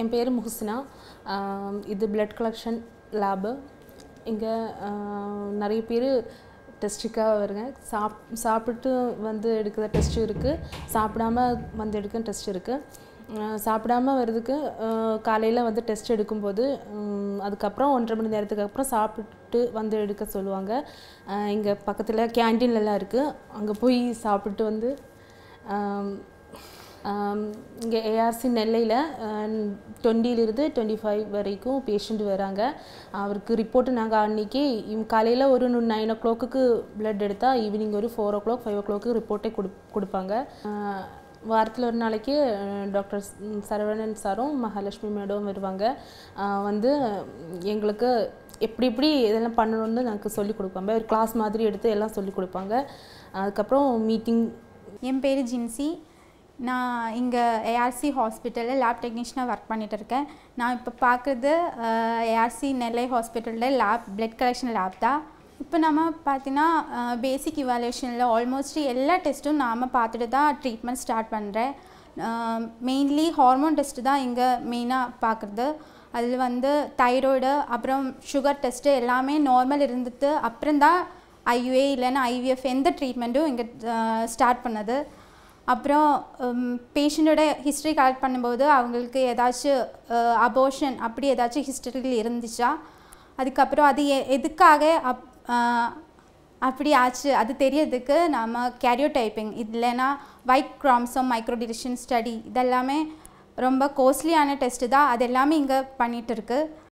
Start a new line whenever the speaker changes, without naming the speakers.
என் பேர் முஹசினா இது blood collection lab இங்கே நிறைய பேர் டெஸ்ட்டுக்காக வருங்க சாப் சாப்பிட்டு வந்து எடுக்கிற டெஸ்ட்டு இருக்குது சாப்பிடாம வந்து எடுக்கிற டெஸ்ட் இருக்குது சாப்பிடாம வர்றதுக்கு காலையில் வந்து டெஸ்ட் எடுக்கும்போது அதுக்கப்புறம் ஒன்றரை மணி நேரத்துக்கு அப்புறம் சாப்பிட்டு வந்து எடுக்க சொல்லுவாங்க இங்கே பக்கத்தில் கேன்டீன்லலாம் இருக்குது அங்கே போய் சாப்பிட்டு வந்து இங்கே ஏஆர்சி நெல்லையில் டுவெண்ட்டிலிருந்து டுவெண்ட்டி ஃபைவ் வரைக்கும் பேஷண்ட் வராங்க அவருக்கு ரிப்போர்ட்டு நாங்கள் அன்றைக்கி காலையில் ஒரு நைன் ஓ கிளாக்கு பிளட் எடுத்தால் ஈவினிங் ஒரு four o'clock five o'clock ரிப்போர்ட்டே கொடு கொடுப்பாங்க வாரத்தில் ஒரு நாளைக்கு டாக்டர் சரவணன் சாரும் மகாலட்சுமி மேடம் வருவாங்க வந்து எங்களுக்கு எப்படி எப்படி இதெல்லாம் பண்ணணும்னு எனக்கு சொல்லிக் கொடுப்பாங்க ஒரு கிளாஸ் மாதிரி எடுத்து எல்லாம் சொல்லிக் கொடுப்பாங்க அதுக்கப்புறம்
மீட்டிங் என் பேர் ஜின்சி நான் இங்கே ஏஆர்சி ஹாஸ்பிட்டலில் லேப் டெக்னீஷியனாக ஒர்க் பண்ணிகிட்டு இருக்கேன் நான் இப்போ பார்க்குறது ஏஆர்சி நெல்லை ஹாஸ்பிட்டலில் லேப் பிளட் கலெக்ஷன் லேப் தான் இப்போ நம்ம பார்த்தீங்கன்னா பேசிக் இவாலுவேஷனில் ஆல்மோஸ்ட் எல்லா டெஸ்ட்டும் நாம் பார்த்துட்டு தான் ட்ரீட்மெண்ட் ஸ்டார்ட் பண்ணுறேன் மெயின்லி ஹார்மோன் டெஸ்ட்டு தான் இங்கே மெயினாக பார்க்குறது அதில் வந்து தைராய்டு அப்புறம் சுகர் டெஸ்ட்டு எல்லாமே நார்மல் இருந்துட்டு அப்புறம் தான் ஐயுஏ இல்லைன்னா ஐவிஎஃப் எந்த ட்ரீட்மெண்ட்டும் இங்கே ஸ்டார்ட் பண்ணது அப்புறம் பேஷண்ட்டோட ஹிஸ்ட்ரி கலெக்ட் பண்ணும்போது அவங்களுக்கு ஏதாச்சும் அபோஷன் அப்படி ஏதாச்சும் ஹிஸ்டரியில் இருந்துச்சா அதுக்கப்புறம் அது எதுக்காக அப் அப்படி ஆச்சு அது தெரியறதுக்கு நாம் கேரியோ டைப்பிங் இல்லைன்னா வைட் க்ராம்சம் மைக்ரோ ஸ்டடி இதெல்லாமே ரொம்ப கோஸ்ட்லியான டெஸ்ட்டு தான் அது எல்லாமே இங்கே பண்ணிகிட்டு இருக்குது